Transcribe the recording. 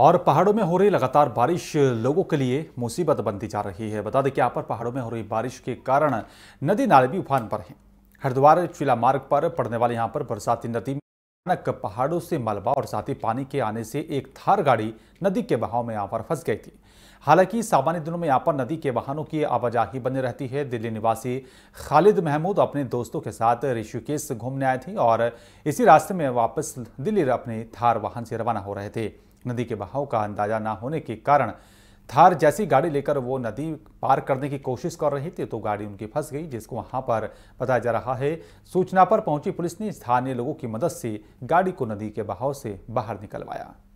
और पहाड़ों में हो रही लगातार बारिश लोगों के लिए मुसीबत बनती जा रही है बता दें कि यहाँ पर पहाड़ों में हो रही बारिश के कारण नदी नाले भी उफान पर हैं हरिद्वार चिला मार्ग पर पड़ने वाले यहाँ पर बरसाती नदी अचानक पहाड़ों से मलबा और साथ ही पानी के आने से एक थार गाड़ी नदी के बहाव में यहाँ पर फंस गई थी हालांकि सामान्य दिनों में यहाँ पर नदी के वाहनों की आवाजाही बनी रहती है दिल्ली निवासी खालिद महमूद अपने दोस्तों के साथ ऋषिकेश घूमने आए थे और इसी रास्ते में वापस दिल्ली अपने थार वाहन से रवाना हो रहे थे नदी के बहाव का अंदाजा न होने के कारण थार जैसी गाड़ी लेकर वो नदी पार करने की कोशिश कर रही थी तो गाड़ी उनकी फंस गई जिसको वहां पर बताया जा रहा है सूचना पर पहुंची पुलिस ने स्थानीय लोगों की मदद से गाड़ी को नदी के बहाव से बाहर निकलवाया